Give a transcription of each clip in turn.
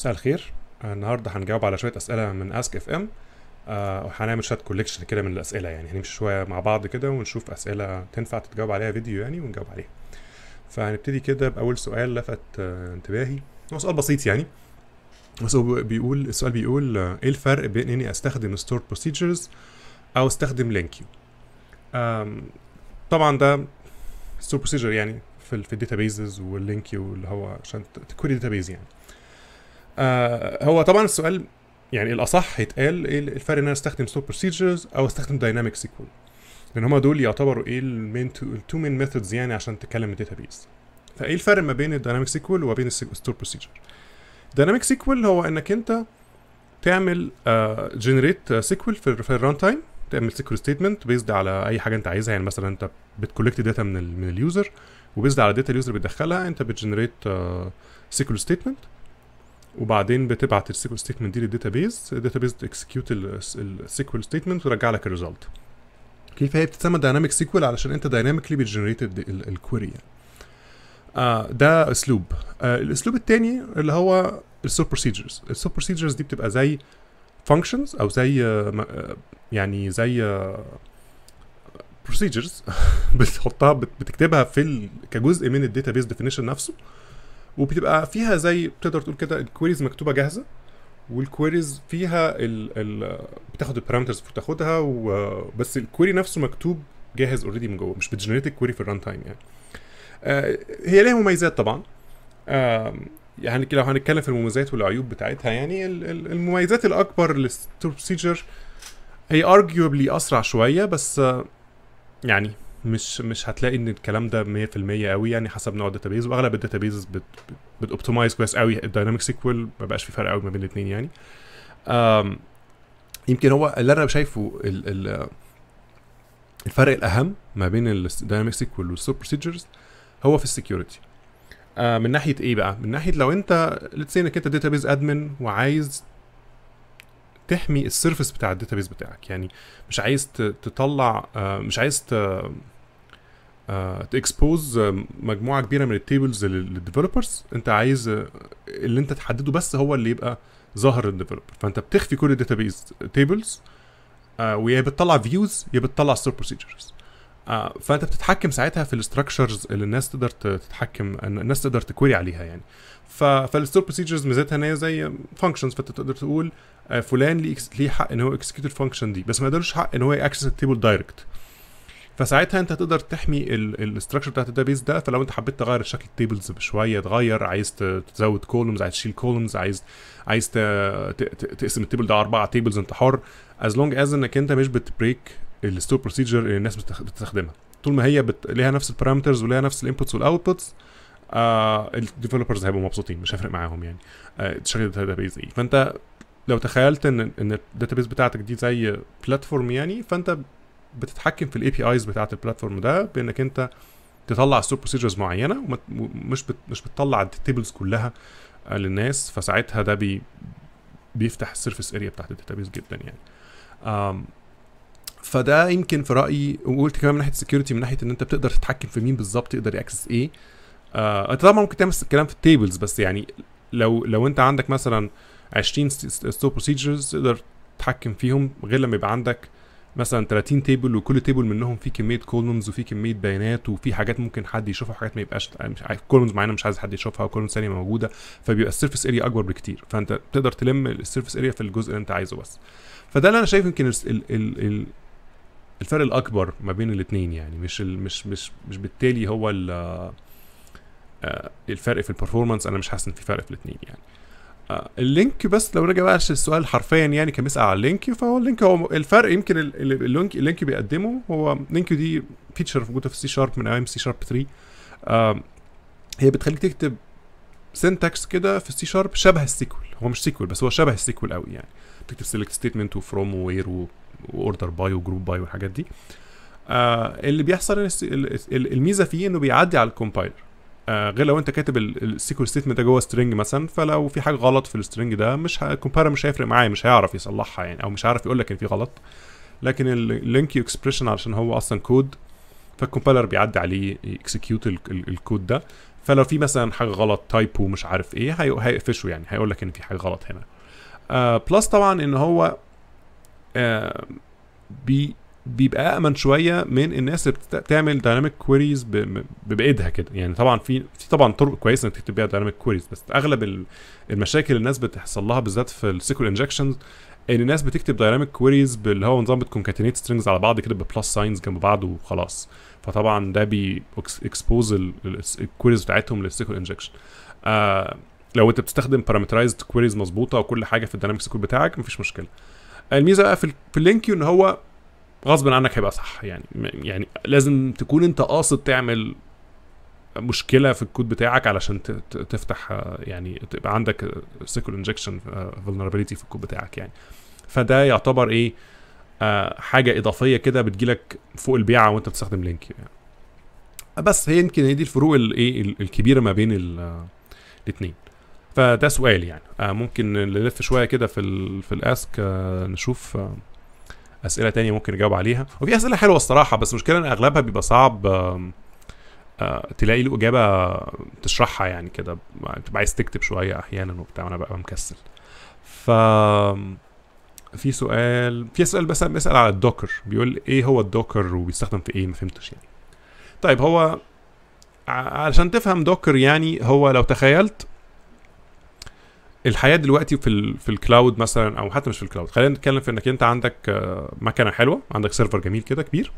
مساء الخير النهارده هنجاوب على شويه اسئله من اسك اف ام وهنعمل شويه كوليكشن كده من الاسئله يعني هنمشي شويه مع بعض كده ونشوف اسئله تنفع تتجاوب عليها فيديو يعني ونجاوب عليها فهنبتدي كده باول سؤال لفت آه، انتباهي هو سؤال بسيط يعني بس هو بيقول السؤال بيقول آه، ايه الفرق بين اني استخدم ستور بروسيجرز او استخدم لينكيو طبعا ده ستور بروسيجر يعني في الداتابيزز واللينكيو اللي هو عشان تكوري داتابيز يعني آه هو طبعا السؤال يعني الاصح يتقال ايه الفرق ان انا استخدم ستوب بروسيجرز او استخدم دايناميك سيكول لان هما دول يعتبروا ايه المين تو مين ميثودز يعني عشان تتكلم الداتابيز فايه الفرق ما بين الدايناميك سيكول وما بين الستور بروسيجر دايناميك سيكول هو انك انت تعمل جنريت آه، سيكول في الران تايم تعمل سيكول ستيتمنت بيزد على اي حاجه انت عايزها يعني مثلا انت بتكولكت داتا من من اليوزر وبيزد على الداتا اليوزر بتدخلها انت بتجنريت سيكول ستيتمنت وبعدين بتبعت السيكوال ستيتمنت دي للداتا بيز الداتا بيز تكسكيوت السيكوال ستيتمنت وترجع لك الريزلت كيف هي بتتسمى دايناميك سيكوال علشان انت دايناميكلي بتجنريت الكويري يعني آه ده اسلوب آه الاسلوب الثاني اللي هو السوب بروسيجرز السوب بروسيجرز دي بتبقى زي فانكشنز او زي آه،, آه يعني زي آه بروسيجرز بتحطها بتكتبها في كجزء من الداتا بيز ديفينيشن نفسه وبتبقى فيها زي بتقدر تقول كده الكويريز مكتوبه جاهزه والكويريز فيها ال ال بتاخد البارامترز المفروض تاخدها وبس الكويري نفسه مكتوب جاهز اوريدي من جوه مش بتجنريت الكويري في الران تايم يعني آه، هي ليها مميزات طبعا يعني لو هنتكلم في المميزات والعيوب بتاعتها يعني المميزات الاكبر للبروسيجر هي ارجيوبلي اسرع شويه بس آه، يعني مش مش هتلاقي ان الكلام ده 100% قوي يعني حسب نوع الداتابيز واغلب الداتابيز بت بتوبتمايز كويس قوي الدايناميك سيكوال ما بقاش في فرق قوي ما بين الاثنين يعني يمكن هو اللي انا شايفه الفرق الاهم ما بين الدايناميك سيكوال والسوب بروسيجرز هو في السكيورتي آه، من ناحيه ايه بقى من ناحيه لو انت ليتس انك انت داتابيز ادمن وعايز تحمي السيرفس بتاع الداتابيس بتاعك يعني مش عايز تطلع آه، مش عايز تاكسبوز آه، مجموعه كبيره من التيبلز للديفلوبرز انت عايز آه، اللي انت تحدده بس هو اللي يبقى ظاهر للديفلوبر فانت بتخفي كل الداتابيز تيبلز ويا بتطلع فيوز يا بتطلع ستور بروسيجرز آه، فانت بتتحكم ساعتها في الاستراكشرز اللي الناس تقدر تتحكم الناس تقدر تكوري عليها يعني فالستور بروسيجرز ميزتها ان هي زي فانكشنز فانت تقدر تقول آه، فلان ليه حق ان هو اكسكيوت الفانكشن دي بس ما يقدرش حق ان هو ياكسس التيبل دايركت فساعتها انت تقدر تحمي الاستراكشر بتاعت الداتابيز ده فلو انت حبيت تغير شكل التيبلز بشويه تغير عايز تزود كولومز عايز تشيل كولومز عايز عايز تقسم التيبل ده اربع تيبلز انت حر از لونج از انك انت مش بتبريك الستور بروسيجر اللي الناس بتستخدمها طول ما هي بت... ليها نفس البارامترز وليها نفس الانبوتس والاوتبوتس آه الديفلوبرز هيبقوا مبسوطين مش هفرق معاهم يعني آه تشغيل بيز ايه فانت لو تخيلت ان ان بيز بتاعتك دي زي بلاتفورم يعني فانت بتتحكم في الاي بي ايز بتاعت البلاتفورم ده بانك انت تطلع الستور بروسيجرز معينه ومش بت... مش بتطلع التيبلز كلها آه، للناس فساعتها ده بي... بيفتح السيرفس اريا بتاعت بيز جدا يعني فده يمكن في رايي وقلت كمان من ناحيه السكيورتي من ناحيه ان انت بتقدر تتحكم في مين بالظبط يقدر ياكسس ايه آه طبعا ممكن تعمل الكلام في التيبلز بس يعني لو لو انت عندك مثلا 20 ستوب بروسيجرز تقدر تتحكم فيهم غير لما يبقى عندك مثلا 30 تيبل وكل تيبل منهم فيه كميه كولومز وفيه كميه بيانات وفي حاجات ممكن حد يشوفها وحاجات ما يبقاش مش عارف كولومز معينه مش عايز حد يشوفها وكولومز ثانيه موجوده فبيبقى السيرفس اريا اكبر بكتير فانت تقدر تلم السيرفس اريا في الجزء اللي انت عايزه بس فده اللي انا شايف يمكن الفرق الاكبر ما بين الاثنين يعني مش مش مش مش بالتالي هو آه، آه، الفرق في البرفورمانس انا مش حاسس ان في فرق في الاثنين يعني آه، اللينك بس لو رجع بقى السؤال حرفيا يعني كان بيسال على اللينك فهو اللينك هو الفرق يمكن اللينك اللينك بيقدمه هو لينك دي فيتشر موجوده في السي شارب من ايام سي شارب 3 هي بتخليك تكتب سنتكس كده في السي شارب شبه السيكول هو مش سيكول بس هو شبه السيكول قوي يعني تكتب سيلكت ستيتمنت وفروم ووير اوردر باي وجروب باي والحاجات دي آه اللي بيحصل الميزه فيه انه بيعدي على الكومبايلر آه غير لو انت كاتب السيكول ستيتمنت ده جوه سترنج مثلا فلو في حاجه غلط في السترنج ده مش الكومبايلر مش هيفرق معايا مش هيعرف يصلحها يعني او مش هيعرف يقول لك ان في غلط لكن اللينك اكسبريشن علشان هو اصلا كود فالكومبايلر بيعدي عليه اكسكيوت الكود ده فلو في مثلا حاجه غلط تايب ومش عارف ايه هيقفشه يعني هيقول لك ان في حاجه غلط هنا بلس آه، طبعا ان هو آه، بي بيبقى امن شويه من الناس اللي بتعمل دايناميك كويريز بايدها كده يعني طبعا في في طبعا طرق كويسه انك تكتب بيها دايناميك كويريز بس اغلب المشاكل الناس بتحصل لها بالذات في السيكول انجكشنز ان الناس بتكتب دايناميك كويريز باللي هو نظام بتكونكاتينيت سترينجز على بعض كده ببلس ساينز جنب بعض وخلاص فطبعا ده بي اكسبوز الكويريز بتاعتهم للسيكول انجكشن آه لو انت بتستخدم بارامترايزد كويريز مظبوطه وكل حاجه في الدايناميك سيكول بتاعك مفيش مشكله الميزه بقى في اللينكيو ان هو غصب عنك هيبقى صح يعني يعني لازم تكون انت قاصد تعمل مشكله في الكود بتاعك علشان تفتح يعني تبقى عندك سيكول انجكشن فولنربيليتي آه، في الكود بتاعك يعني فده يعتبر ايه آه، حاجه اضافيه كده بتجيلك فوق البيعه وانت بتستخدم لينكيو يعني بس هي يمكن هي دي الفروق الايه الكبيره ما بين الاثنين فده سؤال يعني آه، ممكن نلف شويه كده في الـ في الاسك آه، نشوف آه، اسئله تانية ممكن نجاوب عليها وفي اسئله حلوه الصراحه بس المشكله ان اغلبها بيبقى صعب تلاقي له اجابه تشرحها يعني كده بتبقى عايز تكتب شويه احيانا وبتاع وانا ببقى مكسل ف في سؤال في سؤال بس بيسال على الدوكر بيقول ايه هو الدوكر وبيستخدم في ايه ما فهمتش يعني طيب هو علشان تفهم دوكر يعني هو لو تخيلت الحياه دلوقتي في في الكلاود مثلا او حتى مش في الكلاود خلينا نتكلم في انك انت عندك آه، مكنه حلوه عندك سيرفر جميل كده كبير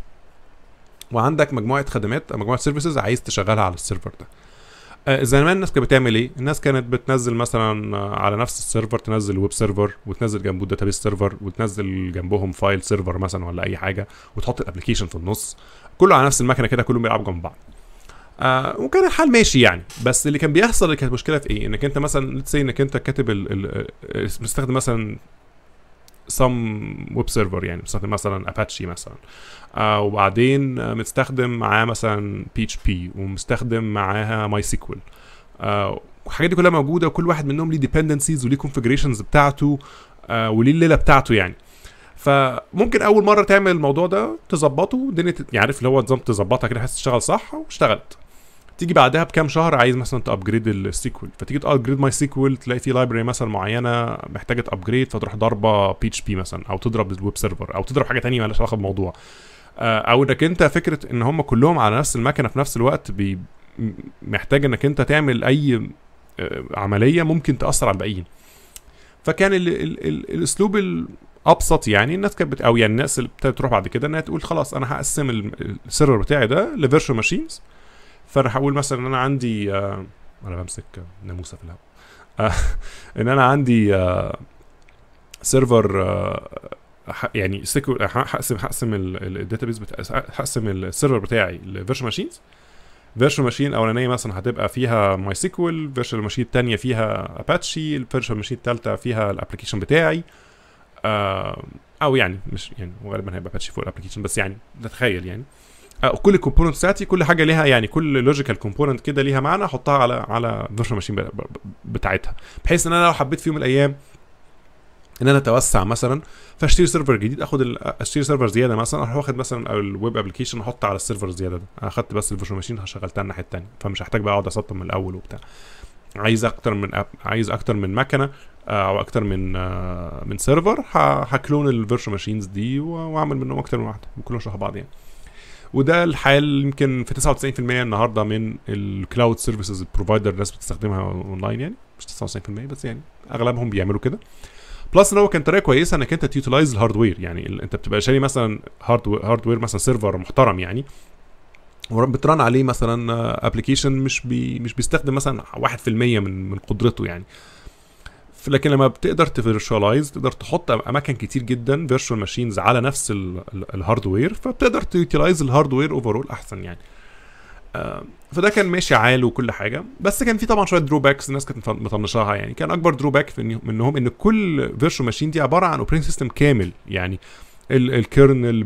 وعندك مجموعه خدمات مجموعه سيرفيسز عايز تشغلها على السيرفر ده آه، زمان الناس كانت بتعمل ايه؟ الناس كانت بتنزل مثلا آه، على نفس السيرفر تنزل ويب سيرفر وتنزل جنبه داتابيس سيرفر وتنزل جنبهم فايل سيرفر مثلا ولا اي حاجه وتحط الابلكيشن في النص كله على نفس المكنه كده كلهم بيلعبوا جنب بعض. آه وكان الحال ماشي يعني بس اللي كان بيحصل اللي كانت مشكله في ايه انك انت مثلا ليتس انك انت كاتب آه، آه، مستخدم مثلا سم ويب سيرفر يعني مستخدم مثلا اباتشي مثلا آه وبعدين آه، مستخدم معاه مثلا بي اتش بي ومستخدم معاها ماي سيكوال آه والحاجات دي كلها موجوده وكل واحد منهم ليه ديبندنسيز وليه كونفجريشنز بتاعته آه وليه الليله بتاعته يعني فممكن اول مره تعمل الموضوع ده تظبطه الدنيا يعني عارف اللي هو نظام تظبطها كده بحيث تشتغل صح واشتغلت تيجي بعدها بكام شهر عايز مثلا تابجريد السيكوال فتيجي تابجريد ماي سيكوال تلاقي في لايبرري مثلا معينه محتاجه تابجريد فتروح ضاربه بي اتش بي مثلا او تضرب الويب سيرفر او تضرب حاجه ثانيه مالهاش علاقه بالموضوع او آه، انك انت فكره ان هم كلهم على نفس المكنه في نفس الوقت بي محتاج انك انت تعمل اي آه، عمليه ممكن تاثر على الباقيين فكان الـ الـ الـ الاسلوب الابسط يعني الناس كانت او يعني الناس اللي ابتدت تروح بعد كده انها تقول خلاص انا هقسم السيرفر بتاعي ده لفيرشوال ماشينز فانا هقول مثلا ان انا عندي آه انا بمسك ناموسه في الهواء آه ان انا عندي آه سيرفر آه يعني سيكو هقسم هقسم الداتابيز هقسم السيرفر بتاعي لفيرشوال ماشينز فيرشوال ماشين الاولانيه مثلا هتبقى فيها ماي سيكوال فيرشوال ماشين الثانيه فيها اباتشي الفيرشوال ماشين الثالثه فيها الابلكيشن بتاعي آه او يعني مش يعني غالبا هيبقى اباتشي فوق الابلكيشن بس يعني نتخيل يعني آه، كل الكومبوننت بتاعتي كل حاجه ليها يعني كل لوجيكال كومبوننت كده ليها معنى احطها على على فيرتشوال ماشين بتاعتها بحيث ان انا لو حبيت في يوم من الايام ان انا اتوسع مثلا فاشتري سيرفر جديد اخد اشتري سيرفر زياده مثلا اروح واخد مثلا الويب ابلكيشن احط على السيرفر الزياده ده انا اخدت بس الفيرتشوال ماشين شغلتها الناحيه الثانيه فمش هحتاج بقى اقعد اسطب من الاول وبتاع عايز اكتر من أب... عايز اكتر من مكنه آه، او اكتر من آه، من سيرفر هكلون الفيرتشوال ماشينز دي واعمل منهم اكتر من واحده وكلهم شبه بعض يعني وده الحال يمكن في 99% النهارده من الكلاود سيرفيسز البروفايدر الناس بتستخدمها اونلاين يعني مش 99% بس يعني اغلبهم بيعملوا كده بلس ان هو كان طريقه كويسه انك انت تيوتلايز الهاردوير يعني انت بتبقى شاري مثلا هاردوير هاردوير مثلا سيرفر محترم يعني بتران عليه مثلا ابلكيشن مش بي مش بيستخدم مثلا 1% من من قدرته يعني لكن لما بتقدر تفيرشواليز تقدر تحط اماكن كتير جدا فيرشوال ماشينز على نفس الهاردوير فبتقدر تيوتيلايز الهاردوير اوفرول احسن يعني آه، فده كان ماشي عال وكل حاجه بس كان في طبعا شويه دروباكس الناس كانت مطنشاها يعني كان اكبر دروباك منهم ان كل فيرشوال ماشين دي عباره عن اوبريتنج سيستم كامل يعني الكيرنل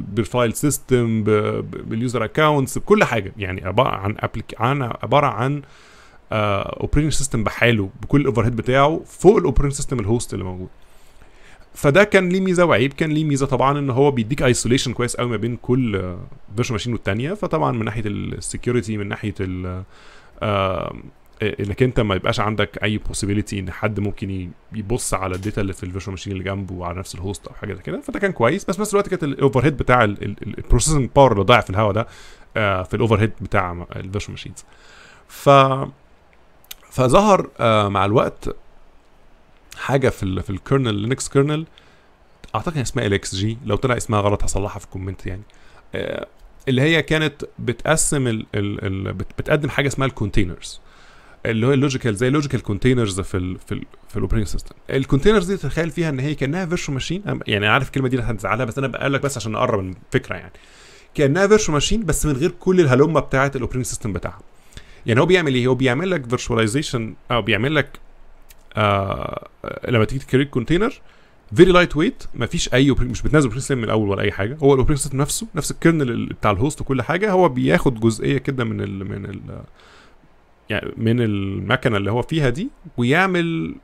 بالفايل سيستم باليوزر اكونتس بكل حاجه يعني عباره عن عباره عن اوبريتنج آه، سيستم بحاله بكل الاوفر هيد بتاعه فوق الاوبريتنج سيستم الهوست اللي موجود فده كان ليه ميزه وعيب كان ليه ميزه طبعا ان هو بيديك ايسوليشن كويس قوي ما بين كل فيرجن ماشين والثانيه فطبعا من ناحيه السكيورتي من ناحيه ال آه، انك انت ما يبقاش عندك اي possibility ان حد ممكن يبص على الداتا اللي في الفيرشوال ماشين اللي جنبه وعلى نفس الهوست او حاجه زي كده فده كان كويس بس في نفس الوقت كانت الاوفر هيد بتاع البروسيسنج باور اللي ضايع في الهواء ده آه، في الاوفر هيد بتاع الفيرشوال ماشينز ف فظهر آه، مع الوقت حاجه في الـ في الكيرنل لينكس كيرنل اعتقد اسمها ال اكس جي لو طلع اسمها غلط هصلحها في الكومنت يعني آه، اللي هي كانت بتقسم الـ الـ الـ بتقدم حاجه اسمها الكونتينرز اللي هو اللوجيكال زي لوجيكال كونتينرز في الـ في الـ في الاوبريتنج سيستم الكونتينرز دي تتخيل فيها ان هي كانها فيرشوال ماشين يعني انا عارف الكلمه دي هتزعلها بس انا بقول لك بس عشان اقرب الفكره يعني كانها فيرشوال ماشين بس من غير كل الهلمه بتاعه الاوبريتنج سيستم بتاعها يعني هو بيعمل ايه هو بيعمل لك فيرتشواليزيشن او بيعمل لك آه, آه، لما تيجي تكريت كونتينر فيري لايت ويت مفيش اي مش بتنزل اوبريتنج من الاول ولا اي حاجه هو الاوبريتنج نفسه نفس الكيرنل بتاع الهوست وكل حاجه هو بياخد جزئيه كده من الـ من الـ يعني من المكنه اللي هو فيها دي ويعمل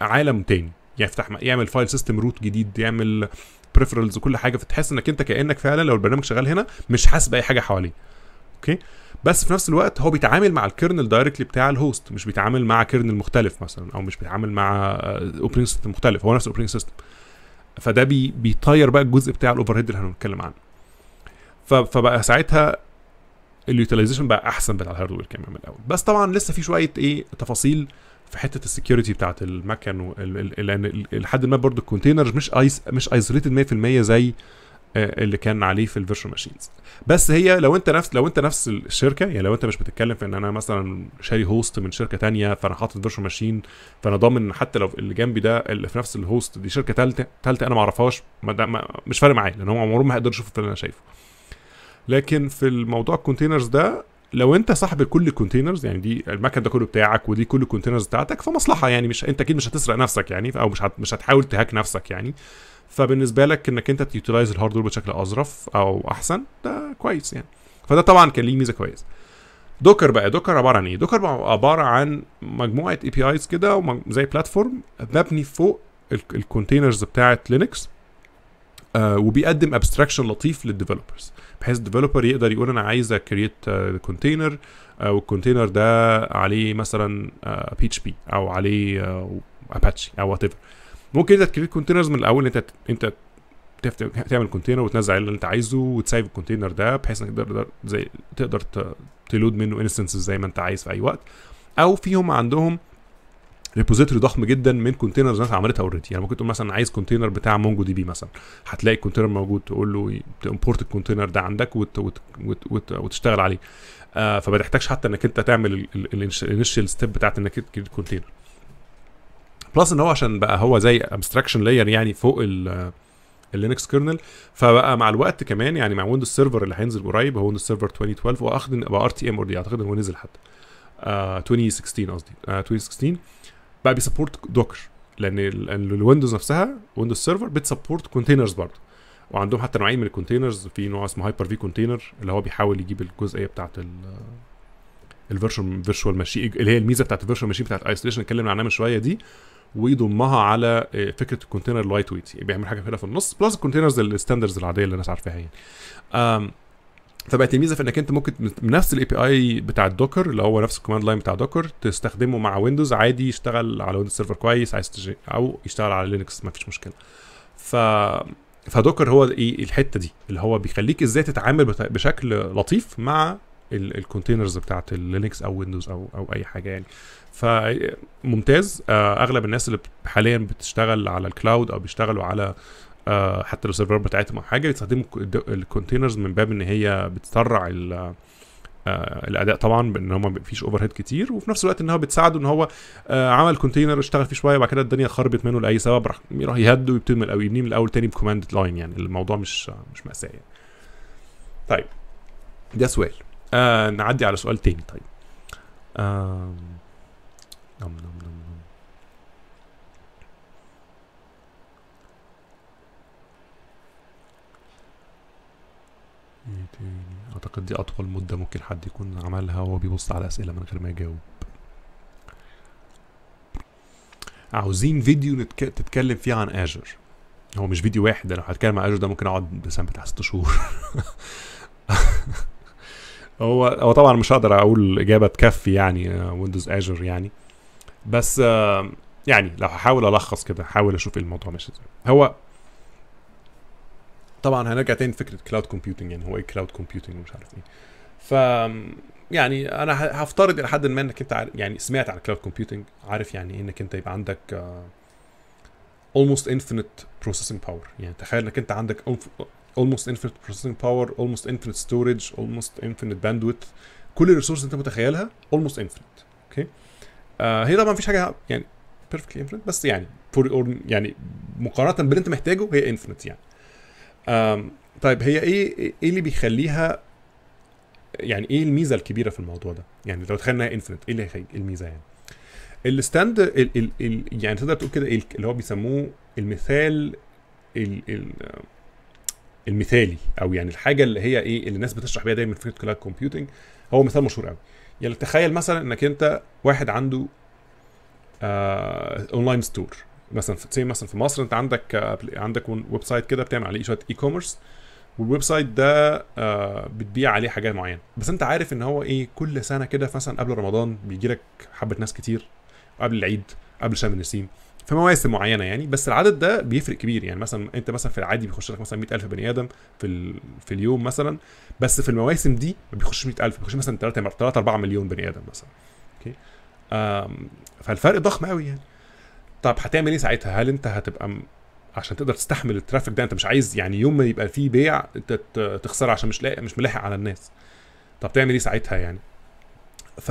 عالم تاني يفتح يعمل فايل سيستم روت جديد يعمل بريفرالز وكل حاجه فتحس انك انت كانك فعلا لو البرنامج شغال هنا مش حاسس باي حاجه حواليه اوكي بس في نفس الوقت هو بيتعامل مع الكيرنل دايركتلي بتاع الهوست مش بيتعامل مع كيرنل مختلف مثلا او مش بيتعامل مع اوبريتنج آه، سيستم مختلف هو نفس الاوبريتنج سيستم فده بي بيطير بقى الجزء بتاع الاوفر هيد اللي هنتكلم عنه فبقى ساعتها اليوتيلايزيشن بقى احسن بتاع الهاردوير كمان من الاول بس طبعا لسه في شويه ايه تفاصيل في حته السكيورتي بتاعت المكن لان لحد ما برضه الكونتينرز مش ايس مش ايزوليتد 100% زي آه، اللي كان عليه في الفيرشوال ماشينز بس هي لو انت نفس لو انت نفس الشركه يعني لو انت مش بتتكلم في ان انا مثلا شاري هوست من شركه تانية فانا حاطط فيرشوال ماشين فانا ضامن ان حتى لو اللي جنبي ده اللي في نفس الهوست دي شركه ثالثه ثالثه انا ما اعرفهاش مش فارق معايا لان هم عمرهم ما هيقدروا يشوفوا اللي انا شايفه لكن في الموضوع الكونتينرز ده لو انت صاحب كل الكونتينرز يعني دي المكن ده كله بتاعك ودي كل الكونتينرز بتاعتك فمصلحه يعني مش انت اكيد مش هتسرق نفسك يعني او مش مش هتحاول تهاك نفسك يعني فبالنسبه لك انك انت تيوتلايز الهاردوير بشكل اظرف او احسن ده كويس يعني فده طبعا كان ليه ميزه كويسه دوكر بقى دوكر عباره عن ايه دوكر عباره عن مجموعه اي بي ايز كده زي بلاتفورم مبني فوق الكونتينرز بتاعه لينكس آه، وبيقدم ابستراكشن لطيف للديفلوبرز بحيث الديفلوبر يقدر يقول انا عايز اكريت كونتينر والكونتينر ده عليه مثلا بي اتش بي او عليه اباتشي آه، او وات ايفر ممكن انت تكريت كونتينرز من الاول انت انت تعمل كونتينر وتنزل اللي انت عايزه وتسايب الكونتينر ده بحيث انك تقدر زي تقدر تلود منه انستنسز زي ما انت عايز في اي وقت او فيهم عندهم ريبوزيتوري ضخم جدا من كونتينرز ناس عملتها اوريدي يعني ممكن تقول مثلا عايز كونتينر بتاع مونجو دي بي مثلا هتلاقي الكونتينر موجود تقول له امبورت الكونتينر ده عندك وت وت وت وت وتشتغل عليه آه فما تحتاجش حتى انك انت تعمل الانيشال ستيب بتاعت انك تجيب كونتينر بلس ان هو عشان بقى هو زي ابستراكشن لاير يعني فوق ال اللينكس كيرنل فبقى مع الوقت كمان يعني مع ويندوز سيرفر اللي هينزل قريب هو ويندوز سيرفر 2012 واخد بقى ار تي ام اوريدي اعتقد ان هو نزل حتى آه 2016 قصدي آه 2016 بقى بيسبورت دوكر لان الويندوز نفسها ويندوز سيرفر بتسبورت كونتينرز برضه وعندهم حتى نوعين من الكونتينرز في نوع اسمه هايبر في كونتينر اللي هو بيحاول يجيب الجزئيه ال الفيرشوال فيرشوال ماشين اللي هي الميزه بتاعت الفيرشوال ماشين بتاعت اللي اتكلمنا عنها من شويه دي ويضمها على آه، فكره الكونتينر اللايت ويت يعني بيعمل حاجه كده في النص بلس الكونتينرز الستاندرز العاديه اللي الناس عارفاها يعني فبقت الميزه في انك انت ممكن من نفس الاي بي اي بتاع الدوكر اللي هو نفس الكوماند لاين بتاع دوكر تستخدمه مع ويندوز عادي يشتغل على ويندوز سيرفر كويس عايز تجي او يشتغل على لينكس ما فيش مشكله ف فدوكر هو ايه الحته دي اللي هو بيخليك ازاي تتعامل بشكل لطيف مع الكونتينرز بتاعت اللينكس او ويندوز او او اي حاجه يعني فممتاز آه، اغلب الناس اللي حاليا بتشتغل على الكلاود او بيشتغلوا على آه، حتى لو سيرفر بتاعتهم او حاجه بيستخدموا الكونتينرز من باب ان هي بتسرع ال آه، الاداء طبعا بان هو فيش اوفر هيد كتير وفي نفس الوقت ان هو بتساعده ان هو آه، عمل كونتينر اشتغل فيه شويه وبعد كده الدنيا خربت منه لاي سبب راح يروح يهد ويبتدي من الاول يبنيه من الاول تاني بكوماند لاين يعني الموضوع مش مش ماساه يعني. طيب ده سؤال آه نعدي على سؤال تاني طيب آه... نم نم نم. اعتقد دي اطول مدة ممكن حد يكون عملها وهو بيبص على اسئلة من غير ما يجاوب عاوزين فيديو نتك... تتكلم فيه عن اجر هو مش فيديو واحد انا هتكلم عن اجر ده ممكن اقعد مثلا بتاع ست شهور هو هو طبعا مش هقدر اقول اجابه تكفي يعني آه، ويندوز اجر يعني بس آه، يعني لو هحاول الخص كده هحاول اشوف الموضوع ماشي ازاي هو طبعا هنرجع تاني لفكره كلاود كومبيوتنج يعني هو ايه كلاود كومبيوتنج ومش عارف ايه ف يعني انا هفترض الى حد ما انك انت عارف يعني سمعت عن كلاود كومبيوتنج عارف يعني ايه انك انت يبقى عندك اولموست انفينيت بروسيسنج باور يعني تخيل انك انت عندك اولموست انفينيت بروسيسنج باور اولموست انفينيت ستورج اولموست انفينيت bandwidth كل الريسورس انت متخيلها اولموست انفينيت اوكي آه، هي طبعا مفيش حاجه يعني بيرفكتلي انفينيت بس يعني فور يعني مقارنه باللي انت محتاجه هي انفينيت يعني طيب هي ايه ايه اللي بيخليها يعني ايه الميزه الكبيره في الموضوع ده يعني لو تخيلنا انفينيت ايه اللي إيه الميزه يعني الستاند ال ال ال يعني تقدر تقول كده اللي هو بيسموه المثال ال ال المثالي او يعني الحاجه اللي هي ايه اللي الناس بتشرح بيها دايما فكره كلاود كومبيوتنج هو مثال مشهور قوي يعني تخيل مثلا انك انت واحد عنده اونلاين آه ستور مثلا في مثلا في مصر انت عندك آه، عندك ويب سايت كده بتعمل عليه شويه اي كوميرس والويب سايت ده آه، بتبيع عليه حاجات معينه بس انت عارف ان هو ايه كل سنه كده مثلا قبل رمضان بيجي لك حبه ناس كتير قبل العيد قبل شم النسيم في مواسم معينه يعني بس العدد ده بيفرق كبير يعني مثلا انت مثلا في العادي بيخش لك مثلا 100000 بني ادم في ال... في اليوم مثلا بس في المواسم دي ما بيخش 100000 بيخش مثلا 3 3 4 مليون بني ادم مثلا اوكي فالفرق ضخم قوي يعني طب هتعمل ايه ساعتها هل انت هتبقى عشان تقدر تستحمل الترافيك ده انت مش عايز يعني يوم ما يبقى فيه بيع انت تخسر عشان مش لاقي مش ملاحق على الناس طب تعمل ايه ساعتها يعني ف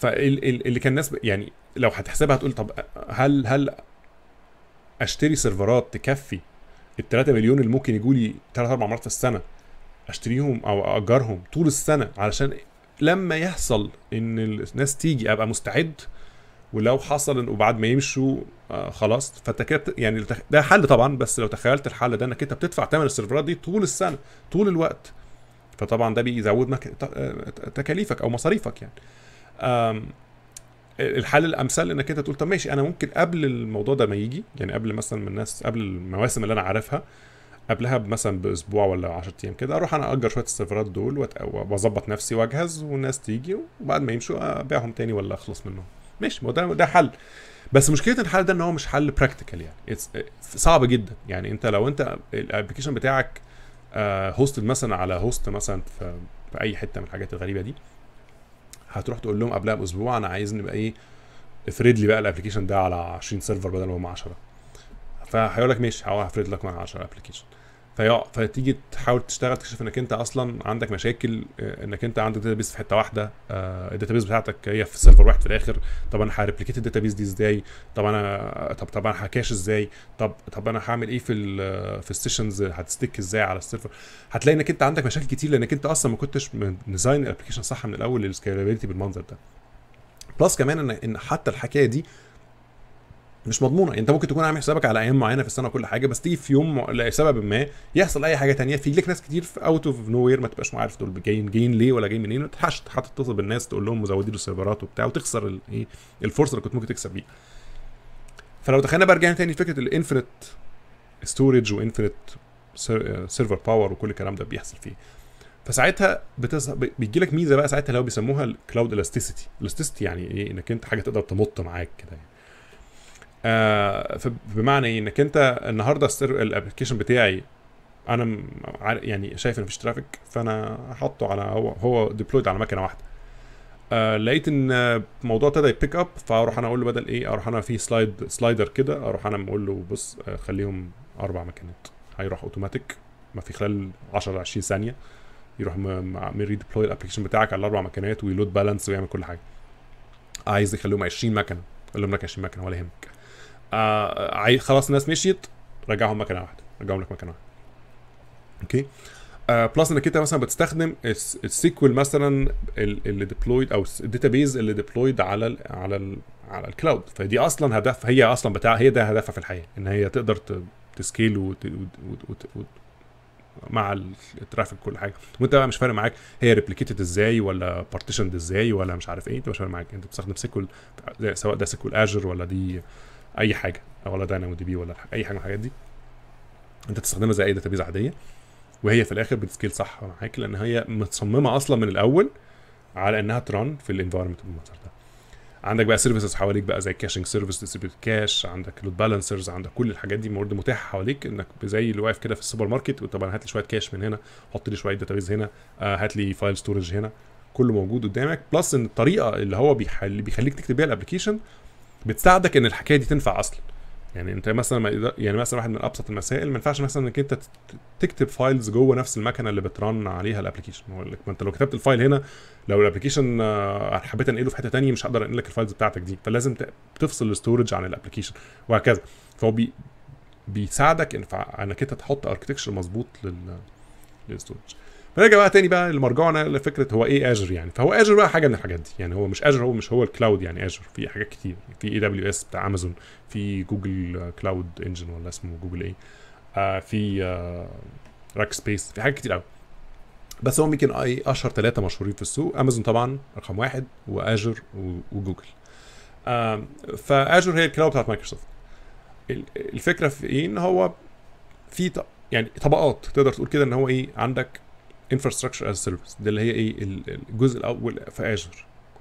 فاللي كان الناس يعني لو هتحسبها هتقول طب هل هل اشتري سيرفرات تكفي ال 3 مليون اللي ممكن يجوا لي 3 4 مرات في السنه اشتريهم او اجرهم طول السنه علشان لما يحصل ان الناس تيجي ابقى مستعد ولو حصل وبعد ما يمشوا آه، خلاص فانت كده يعني ده حل طبعا بس لو تخيلت الحل ده انك انت بتدفع ثمن السيرفرات دي طول السنه طول الوقت فطبعا ده بيزود آه، تكاليفك او مصاريفك يعني الحل الامثل انك انت تقول طب ماشي انا ممكن قبل الموضوع ده ما يجي يعني قبل مثلا من الناس قبل المواسم اللي انا عارفها قبلها مثلا باسبوع ولا 10 ايام كده اروح انا اجر شويه السيرفرات دول واظبط نفسي واجهز والناس تيجي وبعد ما يمشوا ابيعهم تاني ولا اخلص منهم ماشي ما ده ده حل بس مشكله الحل ده ان هو مش حل براكتيكال يعني صعب جدا يعني انت لو انت الابلكيشن بتاعك هوستد آه، مثلا على هوست مثلا في, في اي حته من الحاجات الغريبه دي هتروح تقول لهم قبلها باسبوع انا عايز نبقى ايه افرد لي بقى الابلكيشن ده على 20 سيرفر بدل ما هم 10 فهيقول لك ماشي هفرد لك مع 10 ابلكيشن فيقع فتيجي تحاول تشتغل تكتشف انك انت اصلا عندك مشاكل آه، انك انت عندك داتابيس في حته واحده آه، الداتابيس بتاعتك هي في سيرفر واحد في الاخر طب انا هريبليكيت الداتابيس دي ازاي طب انا طب طب انا هكاش ازاي طب طب انا هعمل ايه في الـ في السيشنز هتستيك ازاي على السيرفر هتلاقي انك انت عندك مشاكل كتير لانك انت اصلا ما كنتش ديزاين الابلكيشن صح من الاول للسكيلابيلتي بالمنظر ده بلس كمان ان حتى الحكايه دي مش مضمونه يعني انت ممكن تكون عامل حسابك على ايام معينه في السنه وكل حاجه بس تيجي في يوم لسبب ما يحصل اي حاجه تانية في لك ناس كتير في اوت اوف نو وير ما تبقاش عارف دول جايين جايين ليه ولا جايين منين ما تلحقش تتصل بالناس تقول لهم مزودين السيرفرات وبتاع وتخسر الايه الفرصه اللي كنت ممكن تكسب بيها فلو دخلنا بقى رجعنا تاني لفكره الانفينيت ستورج وانفينيت سيرفر باور وكل الكلام ده بيحصل فيه فساعتها بتز... بيجي لك ميزه بقى ساعتها لو بيسموها الكلاود الاستيسيتي الاستيسيتي يعني ايه انك انت حاجه تقدر تمط معاك كده يعني آه، فبمعنى بمعنى ايه انك انت النهارده الابلكيشن بتاعي انا يعني شايف ان مفيش ترافيك فانا حاطه على هو هو ديبلويد على مكنه واحده آه لقيت ان الموضوع ابتدى يبيك اب فاروح انا اقول له بدل ايه اروح انا في سلايد سلايدر كده اروح انا اقول له بص آه، خليهم اربع مكانات هيروح اوتوماتيك ما في خلال 10 20 ثانيه يروح ريديبلوي الابلكيشن بتاعك على الاربع مكانات ويلود بالانس ويعمل كل حاجه عايز يخليهم 20 مكنه لهم لك 20 مكنه ولا يهمك آه خلاص الناس مشيت رجعهم مكان واحد رجعهم لك مكان واحد اوكي آه بلس انك انت مثلا بتستخدم السيكوال مثلا اللي ديبلويد او الداتا بيز اللي ديبلويد على الـ على الـ على الكلاود فدي اصلا هدف هي اصلا بتاع هي ده هدفها في الحياه ان هي تقدر تسكيل و مع الترافيك كل حاجه وانت بقى مش فارق معاك هي ريبليكيتد ازاي ولا بارتيشند ازاي ولا مش عارف ايه انت مش فارق معاك انت بتستخدم سيكول سواء ده سيكول اجر ولا دي اي حاجه ولا داينامو دي بي ولا اي حاجه من الحاجات دي انت تستخدمها زي اي داتابيز عاديه وهي في الاخر بتسكيل صح ولا حاجه لان هي متصممه اصلا من الاول على انها ترن في الانفايرمنت بالمنظر ده عندك بقى سيرفيسز حواليك بقى زي كاشنج سيرفيس ديستريبيوت كاش عندك لود بالانسرز عندك كل الحاجات دي مورد متاحه حواليك انك زي اللي واقف كده في السوبر ماركت وطبعا هات لي شويه كاش من هنا حط لي شويه داتابيز هنا آه، هات لي فايل ستورج هنا كله موجود قدامك بلس ان الطريقه اللي هو بيخليك تكتب بيها الابلكيشن بتساعدك ان الحكايه دي تنفع اصلا يعني انت مثلا يعني مثلا واحد من ابسط المسائل ما ينفعش مثلا انك انت تكتب فايلز جوه نفس المكنه اللي بترن عليها الابلكيشن هو ما انت لو كتبت الفايل هنا لو الابلكيشن آه، حبيت انقله في حته ثانيه مش هقدر انقل لك الفايلز بتاعتك دي فلازم تفصل الستورج عن الابلكيشن وهكذا فهو بي... بيساعدك انك انت تحط اركتكشر مظبوط لل للستورج فنرجع بقى تاني بقى لمرجعنا لفكره هو ايه اجر يعني فهو اجر بقى حاجه من الحاجات دي يعني هو مش اجر هو مش هو الكلاود يعني اجر في حاجات كتير في اي دبليو اس بتاع امازون في جوجل كلاود انجن ولا اسمه جوجل ايه آه في آه راك سبيس في حاجات كتير قوي بس هم يمكن اي اشهر ثلاثه مشهورين في السوق امازون طبعا رقم واحد واجر وجوجل آه فاجر هي الكلاود بتاعت مايكروسوفت الفكره في ايه ان هو في يعني طبقات تقدر تقول كده ان هو ايه عندك انفراستراكشر از سيرفيس ده اللي هي ايه الجزء الاول في اجر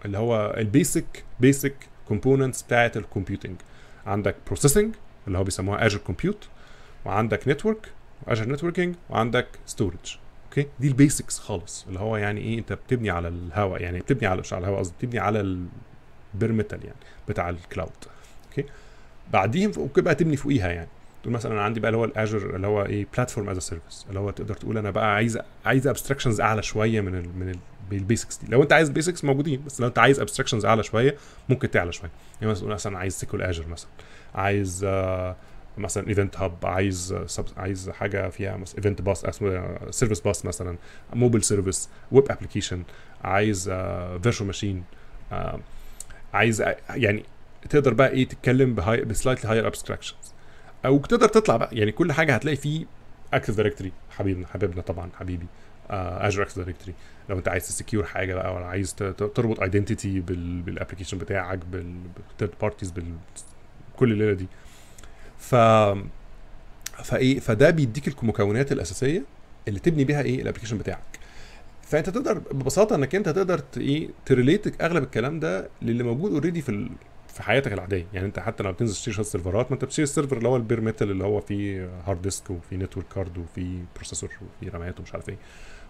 اللي هو البيسك بيسك كومبوننتس بتاعت الكمبيوتنج عندك بروسيسنج اللي هو بيسموها اجر كومبيوت وعندك نتورك اجر نتوركينج وعندك ستورج اوكي دي البيسكس خالص اللي هو يعني ايه انت بتبني على الهواء يعني بتبني على مش على الهواء قصدي بتبني على البيرميتال يعني بتاع الكلاود اوكي بعديهم بقى تبني فوقيها يعني تقول مثلا انا عندي بقى اللي هو الاجر اللي هو ايه بلاتفورم از سيرفيس اللي هو تقدر تقول انا بقى عايز عايز ابستراكشنز اعلى شويه من الـ من البيسكس دي لو انت عايز بيسكس موجودين بس لو انت عايز ابستراكشنز اعلى شويه ممكن تعلى شويه يعني مثلا مثلا عايز سيكول اجر مثلا عايز آه مثلا ايفنت هاب عايز آه، عايز حاجه فيها مثلا ايفنت باس اسمه سيرفيس آه، باس مثلا موبايل سيرفيس ويب ابلكيشن عايز فيرتشوال آه، ماشين عايز يعني تقدر بقى ايه تتكلم بهاي بسلايتلي هاير ابستراكشنز او تقدر تطلع بقى يعني كل حاجه هتلاقي فيه اكسس دايركتري حبيبنا حبيبنا طبعا حبيبي اجر اكسس دايركتري لو انت عايز تسكيور حاجه بقى ولا عايز تربط ايدنتيتي بالابلكيشن بتاعك بالثيرد بارتيز كل الليله دي ف فايه فده بيديك المكونات الاساسيه اللي تبني بيها ايه الابلكيشن بتاعك فانت تقدر ببساطه انك انت تقدر ايه تريليت اغلب الكلام ده للي موجود اوريدي في في حياتك العاديه يعني انت حتى لما بتنزل تشتري سيرفرات ما انت بتشتري السيرفر اللي هو البير ميتال اللي هو فيه هارد ديسك وفيه نتورك كارد وفيه بروسيسور وفيه رامات ومش عارف ايه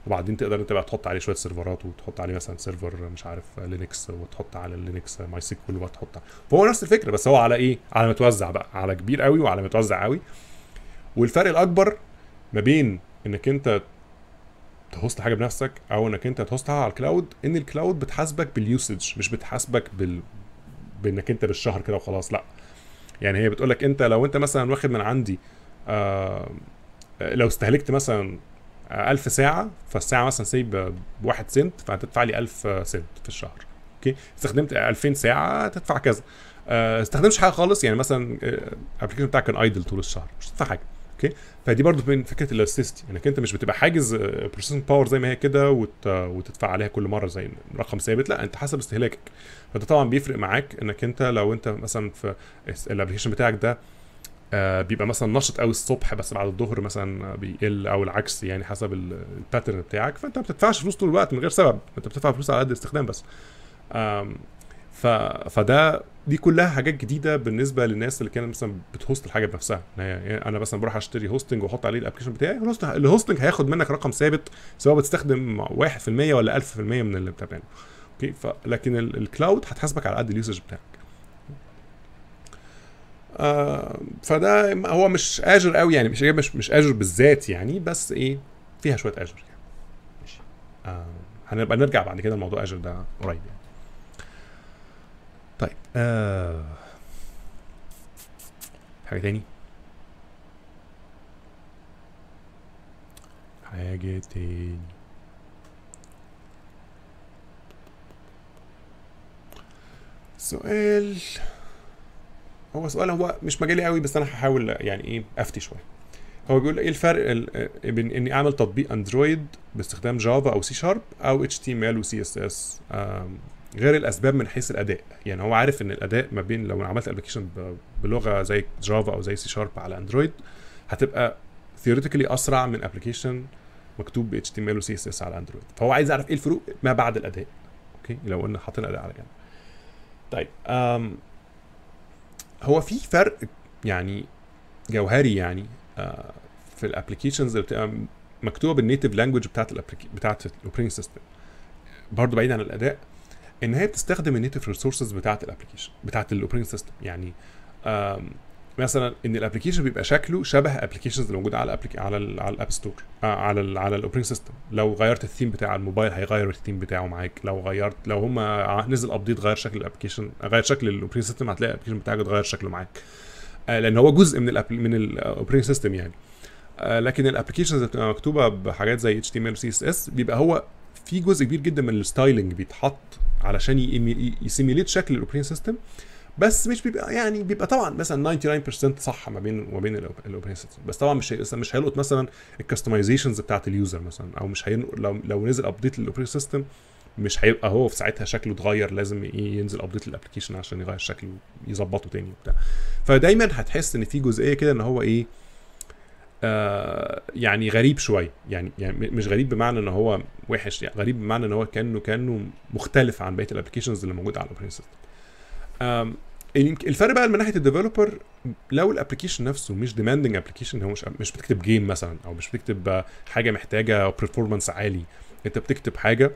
وبعدين تقدر انت بقى تحط عليه شويه سيرفرات وتحط عليه مثلا سيرفر مش عارف لينكس وتحط على اللينكس ماي سيكول وبقى تحط فهو نفس الفكره بس هو على ايه على متوزع بقى على كبير قوي وعلى متوزع قوي والفرق الاكبر ما بين انك انت تهوست حاجه بنفسك او انك انت تهوستها على الكلاود ان الكلاود بتحاسبك باليوسج مش بتحاسبك بال بانك انت بالشهر كده وخلاص لا يعني هي بتقول لك انت لو انت مثلا واخد من عندي آه لو استهلكت مثلا 1000 ساعه فالساعه مثلا سي بواحد سنت فهتدفع لي 1000 سنت في الشهر اوكي استخدمت 2000 ساعه تدفع كذا استخدمش آه، استخدمتش حاجه خالص يعني مثلا الابلكيشن آه، بتاعك كان ايدل طول الشهر مش هتدفع حاجه اوكي فدي برضو من فكره الاستيستي انك انت مش بتبقى حاجز بروسيسنج آه، باور زي ما هي كده وت... وتدفع عليها كل مره زي رقم ثابت لا انت حسب استهلاكك فده طبعا بيفرق معاك انك انت لو انت مثلا في الابلكيشن بتاعك ده آه، بيبقى مثلا نشط قوي الصبح بس بعد الظهر مثلا آه، بيقل او العكس يعني حسب الباترن بتاعك فانت ما بتدفعش فلوس طول الوقت من غير سبب انت بتدفع فلوس على قد الاستخدام بس ف... فده دي كلها حاجات جديده بالنسبه للناس اللي كانت مثلا بتهوست الحاجه بنفسها يعني انا مثلا بروح اشتري هوستنج واحط عليه الابلكيشن بتاعي الهوستنج هياخد منك رقم ثابت سواء بتستخدم 1% ولا 1000% من اللي بتعمله اوكي ف... لكن الكلاود هتحاسبك على قد اليوسج بتاعك آه فده هو مش اجر قوي يعني مش مش مش اجر بالذات يعني بس ايه فيها شويه اجر يعني ماشي آه هنبقى نرجع بعد كده لموضوع اجر ده قريب يعني طيب آه. حاجة تاني حاجة تاني سؤال هو سؤال هو مش مجالي قوي بس انا هحاول يعني ايه افتي شويه هو بيقول ايه الفرق بين اني اعمل تطبيق اندرويد باستخدام جافا او سي شارب او اتش تي ام ال وسي اس اس غير الاسباب من حيث الاداء يعني هو عارف ان الاداء ما بين لو عملت ابلكيشن بلغه زي جافا او زي سي شارب على اندرويد هتبقى ثيوريتيكلي اسرع من ابلكيشن مكتوب ب HTML و CSS على اندرويد فهو عايز يعرف ايه الفروق ما بعد الاداء اوكي لو قلنا حاطين الاداء على جنب طيب أم هو في فرق يعني جوهري يعني آه، في الابلكيشنز اللي بتبقى مكتوبه بالنيتف لانجوج بتاعت بتاعت الاوبريتنج سيستم برضه بعيد عن الاداء ان هي بتستخدم النيتف ريسورسز بتاعت الابلكيشن بتاعت الاوبريتنج سيستم يعني مثلا ان الابلكيشن بيبقى شكله شبه الابلكيشنز اللي موجوده على على على الاب ستور آه، على الـ على الاوبريتنج سيستم لو غيرت الثيم بتاع الموبايل هيغير الثيم بتاعه معاك لو غيرت لو هم نزل ابديت غير شكل الابلكيشن غير شكل الاوبريتنج سيستم هتلاقي الابلكيشن بتاعك اتغير شكله معاك آه، لان هو جزء من الأبل من الاوبريتنج سيستم يعني آه، لكن الابلكيشنز اللي بتبقى مكتوبه بحاجات زي اتش تي ام ال سي اس اس بيبقى هو في جزء كبير جدا من الستايلنج بيتحط علشان يسيميليت شكل الاوبريتنج سيستم بس مش بيبقى يعني بيبقى طبعا مثلا 99% صح ما بين وما بين الاوبريتنج سيستم بس طبعا مش مش هيلقط مثلا الكستمايزيشنز بتاعت اليوزر مثلا او مش هينقل لو لو نزل ابديت للاوبريتنج سيستم مش هيبقى هو في ساعتها شكله اتغير لازم ايه ينزل ابديت للابلكيشن عشان يغير شكله يظبطه تاني وبتاع فدايما هتحس ان في جزئيه كده ان هو ايه آه، يعني غريب شويه يعني يعني مش غريب بمعنى ان هو وحش يعني غريب بمعنى ان هو كانه كانه مختلف عن بقيه الابلكيشنز اللي موجوده على الاوبريتنج سيستم الفرق بقى من ناحيه الديفلوبر لو الابلكيشن نفسه مش ديماندنج ابلكيشن هو مش مش بتكتب جيم مثلا او مش بتكتب حاجه محتاجه برفورمانس عالي انت بتكتب حاجه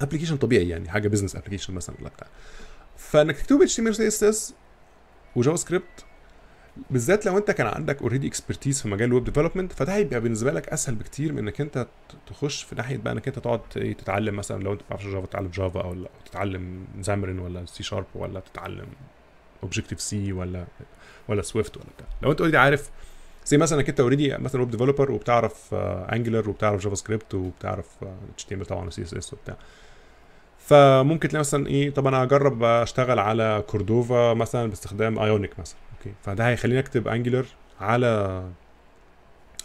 ابلكيشن طبيعي يعني حاجه بزنس ابلكيشن مثلا ولا بتاع فانك تكتبه اتش تي ام ال سي اس اس وجافا سكريبت بالذات لو انت كان عندك اوريدي اكسبرتيز في مجال الويب ديفلوبمنت فده هيبقى بالنسبه لك اسهل بكتير من انك انت تخش في ناحيه بقى انك انت تقعد إيه، تتعلم مثلا لو انت ما بتعرفش جافا تتعلم جافا او لا تتعلم زامرن ولا سي شارب ولا تتعلم اوبجيكتيف سي ولا ولا سويفت ولا بتاع لو انت اوريدي عارف زي مثلا انك انت اوريدي مثلا ويب ديفلوبر وبتعرف انجلر وبتعرف جافا سكريبت وبتعرف اتش تي ام ال طبعا وسي اس اس وبتاع فممكن تلاقي مثلا ايه طب انا اجرب اشتغل على كوردوفا مثلا باستخدام ايونيك مثلا اوكي فده هيخليني اكتب انجلر على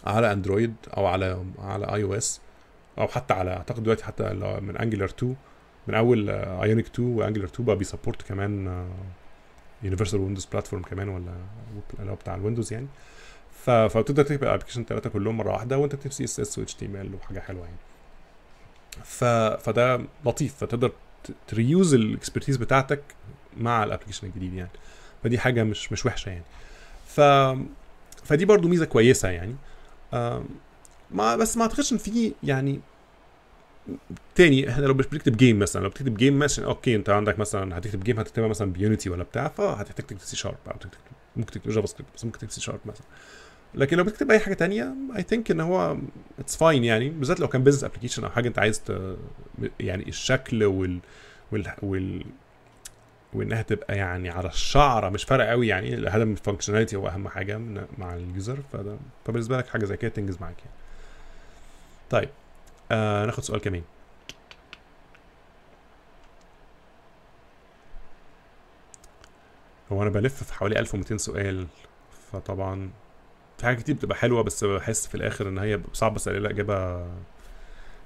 على اندرويد او على على اي او اس او حتى على اعتقد دلوقتي حتى من انجلر 2 من اول ايونيك 2 وانجلر 2 بقى بيسبورت كمان يونيفرسال ويندوز بلاتفورم كمان ولا اللي هو بتاع الويندوز يعني فبتقدر تكتب الابلكيشن ثلاثه كلهم مره واحده وانت بتكتب سي اس اس واتش تي ام ال وحاجه حلوه يعني ف... فده لطيف فتقدر تريوز الاكسبرتيز بتاعتك مع الابلكيشن الجديد يعني فدي حاجه مش مش وحشه يعني ف فدي برضو ميزه كويسه يعني ما بس ما اعتقدش ان في يعني تاني احنا لو مش بنكتب جيم مثلا لو بتكتب جيم ماشي اوكي انت عندك مثلا هتكتب جيم هتكتبها مثلا بيونيتي ولا بتاع فهتحتاج تكتب سي شارب او تكتب ممكن تكتب جافا سكريبت بس ممكن تكتب سي شارب مثلا لكن لو بتكتب اي حاجه تانية اي ثينك ان هو اتس فاين يعني بالذات لو كان بزنس ابلكيشن او حاجه انت عايز يعني الشكل وال وال وال وانها تبقى يعني على الشعره مش فارقه قوي يعني الهدف الفانكشناليتي هو اهم حاجه مع اليوزر فده فبالنسبه لك حاجه زي كده تنجز معاك يعني. طيب آه ناخد سؤال كمان هو انا بلف في حوالي 1200 سؤال فطبعا في حاجات كتير بتبقى حلوه بس بحس في الاخر ان هي صعب بس الاقي اجابه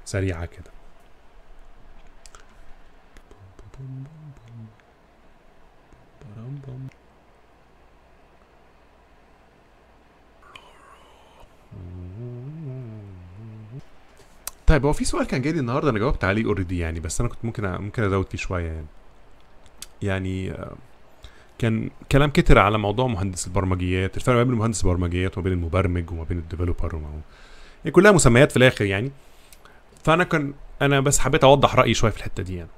سريعه كده طيب هو في سؤال كان جاي لي النهارده انا جاوبت عليه اوريدي يعني بس انا كنت ممكن ممكن ازود فيه شويه يعني يعني آه، كان كلام كتر على موضوع مهندس البرمجيات الفرق ما بين مهندس البرمجيات وما بين المبرمج وما بين الديفلوبر وما يعني كلها مسميات في الاخر يعني فانا كان انا بس حبيت اوضح رايي شويه في الحته دي يعني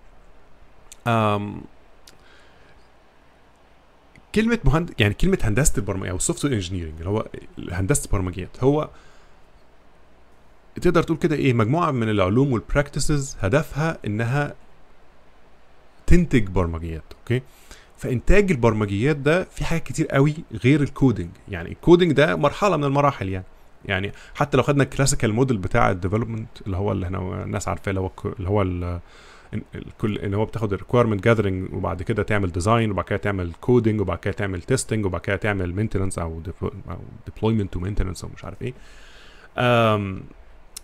كلمه مهندس يعني كلمه هندسه البرمجه او السوفت وير اللي هو هندسه البرمجيات هو تقدر تقول كده ايه مجموعه من العلوم والبراكتسز هدفها انها تنتج برمجيات اوكي فانتاج البرمجيات ده في حاجات كتير قوي غير الكودنج يعني الكودنج ده مرحله من المراحل يعني يعني حتى لو خدنا الكلاسيكال موديل بتاع الديفلوبمنت اللي هو اللي احنا الناس عارفاه اللي هو اللي هو الكل ان هو بتاخد الريكويرمنت جاذرنج وبعد كده تعمل ديزاين وبعد كده تعمل كودنج وبعد كده تعمل تيستنج وبعد كده تعمل مينتننس او ديبلويمنت ومينتننس او مش عارف ايه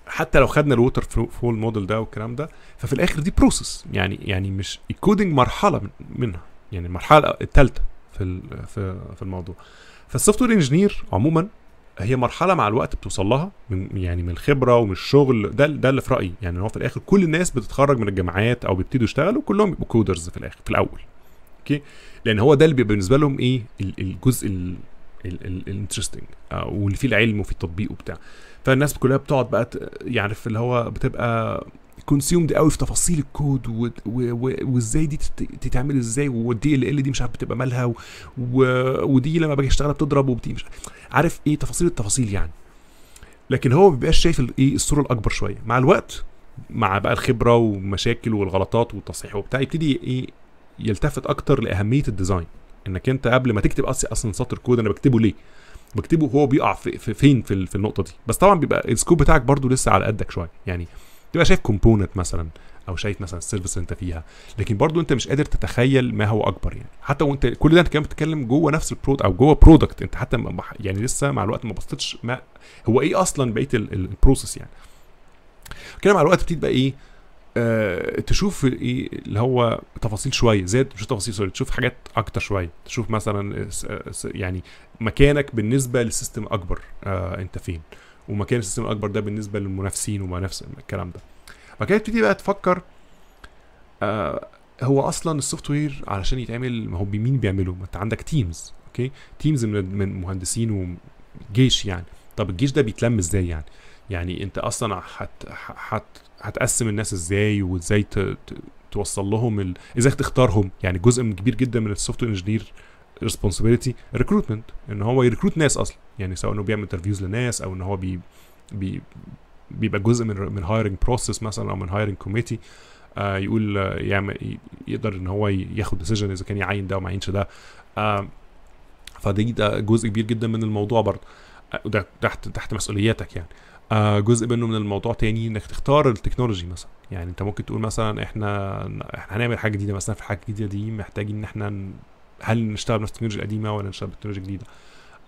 حتى لو خدنا الووتر فول موديل ده والكلام ده ففي الاخر دي بروسس يعني يعني مش الكودنج مرحله منها يعني المرحله الثالثه في في الموضوع فالسوفت وير انجينير عموما هي مرحله مع الوقت بتوصل لها من يعني من الخبره ومن الشغل ده ده اللي في رايي يعني هو في الاخر كل الناس بتتخرج من الجامعات او بيبتدوا يشتغلوا كلهم بيبقوا كودرز في الاخر في الاول اوكي لان هو ده اللي بيبقى بالنسبه لهم ايه الجزء الانترستنج آه، واللي فيه العلم وفيه التطبيق وبتاع فالناس كلها بتقعد بقى يعرف يعني اللي هو بتبقى كونسيومد قوي في تفاصيل الكود وازاي دي تتعمل ازاي والدي ال ال دي مش عارف بتبقى مالها و... و... ودي لما باجي اشتغلها بتضرب وبتي مش عارف ايه تفاصيل التفاصيل يعني لكن هو ما بيبقاش شايف الايه الصوره الاكبر شويه مع الوقت مع بقى الخبره ومشاكل والغلطات والتصحيح وبتاع يبتدي ايه يلتفت اكتر لاهميه الديزاين انك انت قبل ما تكتب اصلا سطر كود انا بكتبه ليه بكتبه هو بيقع في فين في, في النقطه دي بس طبعا بيبقى السكوب بتاعك برده لسه على قدك شويه يعني تبقى شايف كومبوننت مثلا او شايف مثلا السيرفيس اللي انت فيها لكن برضو انت مش قادر تتخيل ما هو اكبر يعني حتى وانت كل ده انت كمان بتتكلم جوه نفس البرود او جوه برودكت انت حتى يعني لسه مع الوقت ما بصيتش ما هو ايه اصلا بقيه البروسيس يعني كده مع الوقت بتبتدي بقى ايه أه تشوف ايه اللي هو تفاصيل شويه زاد مش تفاصيل سوري تشوف حاجات اكتر شويه تشوف مثلا آه، آه، يعني مكانك بالنسبه للسيستم اكبر أه انت فين ومكان السيستم الاكبر ده بالنسبه للمنافسين وما نفس الكلام ده بعد كده تبتدي بقى تفكر آه هو اصلا السوفت وير علشان يتعمل ما هو بمين بيعمله ما انت عندك تيمز اوكي تيمز من من مهندسين وجيش يعني طب الجيش ده بيتلم ازاي يعني يعني انت اصلا هت هت هتقسم الناس ازاي وازاي ت... ت... توصل لهم ال... ازاي تختارهم يعني جزء كبير جدا من السوفت وير انجينير responsibility recruitment ان هو يركروت ناس اصلا يعني سواء انه بيعمل انترفيوز لناس او ان هو بي بي بيبقى جزء من من هايرنج بروسيس مثلا او من هايرنج آه، كوميتي يقول آه، يعمل يقدر ان هو ياخد ديسيجن اذا كان يعين ده وما يعينش ده آه، فدي ده جزء كبير جدا من الموضوع برضه ده تحت تحت مسؤولياتك يعني جزء منه من الموضوع تاني انك تختار التكنولوجي مثلا يعني انت ممكن تقول مثلا احنا احنا هنعمل حاجه جديده مثلا في الحاجه الجديده دي محتاجين ان احنا هل نشتغل بنفس التكنولوجيا القديمه ولا نشتغل بالتكنولوجيا الجديده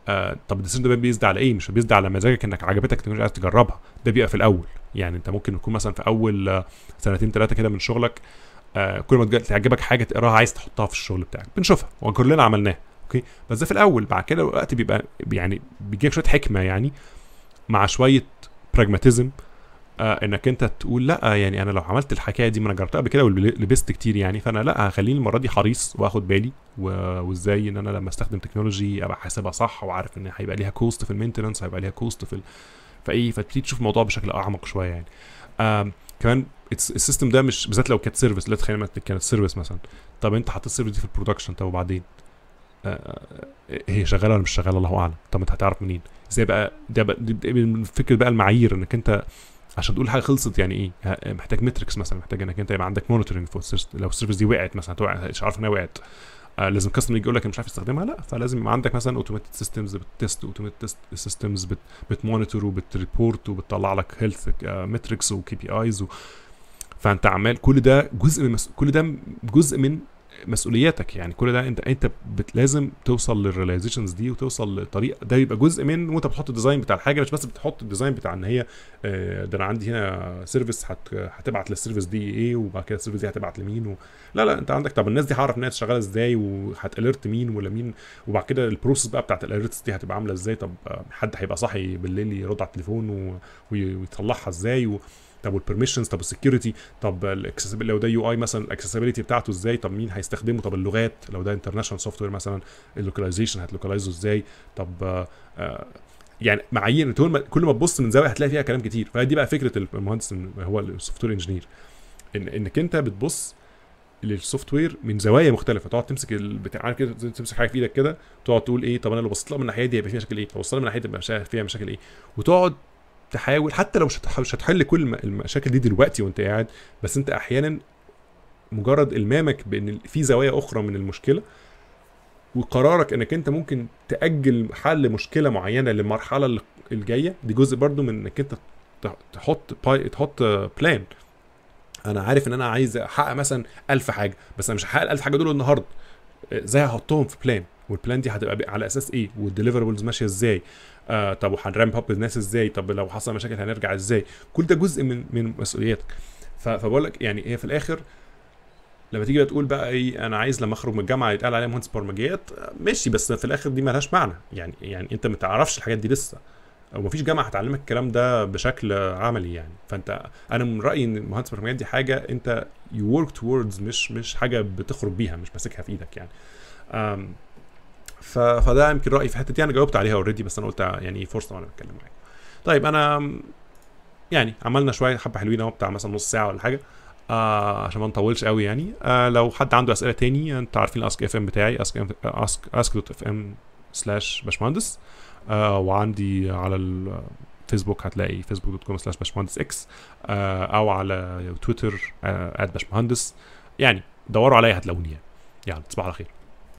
آه طب الديسيجن ده بيزد على ايه مش بيزد على مزاجك انك عجبتك التكنولوجيا عايز تجربها ده بيبقى في الاول يعني انت ممكن تكون مثلا في اول آه، سنتين ثلاثه كده من شغلك آه كل ما تعجبك حاجه تقراها عايز تحطها في الشغل بتاعك بنشوفها وكلنا عملناها اوكي بس ده في الاول بعد كده الوقت بيبقى يعني بيجيلك شويه حكمه يعني مع شويه براجماتيزم آه، انك انت تقول لا يعني انا لو عملت الحكايه دي ما انا جربتها قبل كده ولبست كتير يعني فانا لا هخليني المره دي حريص واخد بالي وازاي ان انا لما استخدم تكنولوجي ابقى حاسبها صح وعارف ان هيبقى ليها كوست في المينتنس هيبقى ليها كوست في فايه فتبتدي تشوف الموضوع بشكل اعمق شويه يعني كمان السيستم ده مش بالذات لو كانت سيرفيس لا تخيل كانت سيرفيس مثلا طب انت حطيت السيرفيس دي في البرودكشن طب وبعدين آه، آه، هي شغاله ولا مش شغاله الله اعلم طب انت هتعرف منين ازاي بقى ده بقى فكره بقى المعايير انك انت عشان تقول حاجه خلصت يعني ايه محتاج متركس مثلا محتاج انك انت يبقى عندك مونيتورنج لو السيرفيس دي وقعت مثلا هتوقع مش عارف انها وقعت آه لازم كاستمر يجي يقول لك انا مش عارف يستخدمها لا فلازم يبقى عندك مثلا اوتوماتيك سيستمز بتست اوتوماتيك سيستمز بتمونيتور وبتريبورت وبتطلع لك هيلث متريكس وكي بي ايز فانت عمال كل ده جزء من كل ده جزء من مسؤولياتك يعني كل ده انت انت لازم توصل للريلايزيشنز دي وتوصل لطريقه ده يبقى جزء من وانت بتحط الديزاين بتاع الحاجه مش بس بتحط الديزاين بتاع ان هي آه، ده انا عندي هنا سيرفيس هتبعت للسيرفيس دي ايه وبعد كده السيرفيس دي هتبعت لمين و... لا لا انت عندك طب الناس دي هعرف انها شغاله ازاي وهتاليرت مين ولا مين وبعد كده البروسيس بقى بتاعت الاليرتس دي هتبقى عامله ازاي طب حد هيبقى صاحي بالليل يرد على التليفون و... ويطلعها ازاي و... طب والبرميشنز طب السكيورتي طب الاكسسبيلتي لو ده يو اي مثلا الاكسسبيلتي بتاعته ازاي طب مين هيستخدمه طب اللغات لو ده انترناشونال سوفت وير مثلا اللوكاليزيشن هتلوكاليزه ازاي طب آه، يعني معايير كل ما تبص من زاويه هتلاقي فيها كلام كتير فدي بقى فكره المهندس هو السوفت وير انجينير إن انك انت بتبص للسوفت وير من زوايا مختلفه تقعد تمسك البتاع عارف كده تمسك حاجه في ايدك كده تقعد تقول ايه طب انا لو بصيت لها من الناحيه دي هيبقى فيها مشاكل ايه لو بصيت لها من الناحيه دي هيبقى فيها مشاكل ايه وتقعد تحاول حتى لو مش هتحل كل المشاكل دي دلوقتي وانت قاعد بس انت احيانا مجرد المامك بان في زوايا اخرى من المشكله وقرارك انك انت ممكن تاجل حل مشكله معينه للمرحله الجايه دي جزء برضو من انك انت تحط باي تحط بلان انا عارف ان انا عايز احقق مثلا ألف حاجه بس انا مش هحقق ال1000 حاجه دول النهارده ازاي هحطهم في بلان والبلان دي هتبقى على اساس ايه والديليفربلز ماشيه ازاي آه طب وهنرامب اب الناس ازاي طب لو حصل مشاكل هنرجع ازاي كل ده جزء من من مسؤولياتك فبقول لك يعني هي في الاخر لما تيجي تقول بقى ايه انا عايز لما اخرج من الجامعه يتقال عليا مهندس برمجيات ماشي بس في الاخر دي مالهاش معنى يعني يعني انت ما تعرفش الحاجات دي لسه ومفيش جامعه هتعلمك الكلام ده بشكل عملي يعني فانت انا من رايي ان مهندس برمجيات دي حاجه انت يو ورك توردز مش مش حاجه بتخرج بيها مش ماسكها في ايدك يعني فده يمكن رايي في الحته دي انا جاوبت عليها اوريدي بس انا قلت يعني فرصه وانا بتكلم معاك طيب انا يعني عملنا شويه حبه حلوين اهو بتاع مثلا نص ساعه ولا حاجه آه عشان ما نطولش قوي يعني آه لو حد عنده اسئله تاني انت عارفين الاسك اف ام بتاعي اسك اسك اسك دوت اف ام سلاش باشمهندس آه وعندي على الفيسبوك هتلاقي فيسبوك دوت كوم سلاش باشمهندس اكس آه او على تويتر آه باشمهندس يعني دوروا عليا هتلاقوني يعني يعني تصبحوا على خير